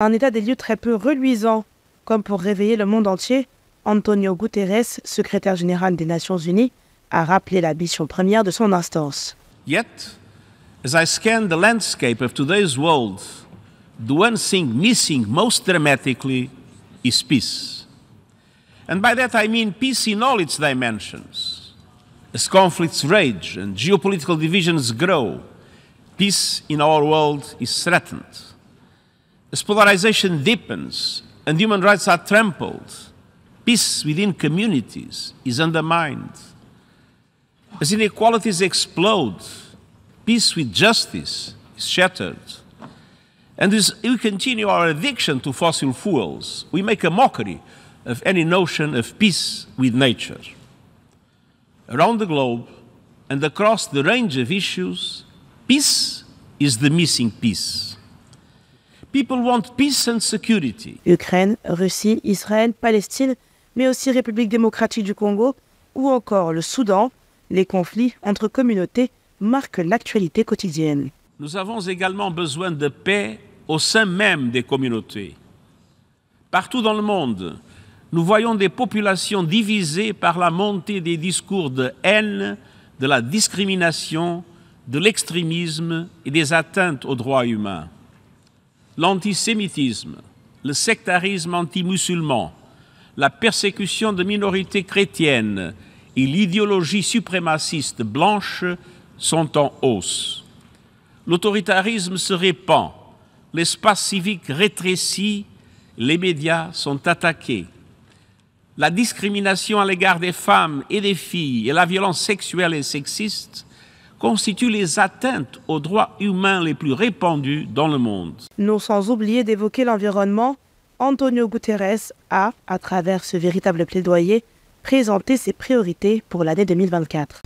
Un état des lieux très peu reluisant, comme pour réveiller le monde entier, Antonio Guterres, secrétaire général des Nations Unies, a rappelé la mission première de son instance. Yet, as I scan the landscape of today's world, the one thing missing most dramatically is peace. And by that I mean peace in all its dimensions. As conflicts rage and geopolitical divisions grow, peace in our world is threatened. As polarization deepens and human rights are trampled, peace within communities is undermined. As inequalities explode, peace with justice is shattered. And as we continue our addiction to fossil fuels, we make a mockery of any notion of peace with nature. Around the globe and across the range of issues, peace is the missing piece. People want peace and security. Ukraine, Russie, Israël, Palestine, mais aussi République démocratique du Congo ou encore le Soudan, les conflits entre communautés marquent l'actualité quotidienne. Nous avons également besoin de paix au sein même des communautés. Partout dans le monde, nous voyons des populations divisées par la montée des discours de haine, de la discrimination, de l'extrémisme et des atteintes aux droits humains l'antisémitisme, le sectarisme anti-musulman, la persécution de minorités chrétiennes et l'idéologie suprémaciste blanche sont en hausse. L'autoritarisme se répand, l'espace civique rétrécit, les médias sont attaqués. La discrimination à l'égard des femmes et des filles et la violence sexuelle et sexiste constituent les atteintes aux droits humains les plus répandues dans le monde. Non sans oublier d'évoquer l'environnement, Antonio Guterres a, à travers ce véritable plaidoyer, présenté ses priorités pour l'année 2024.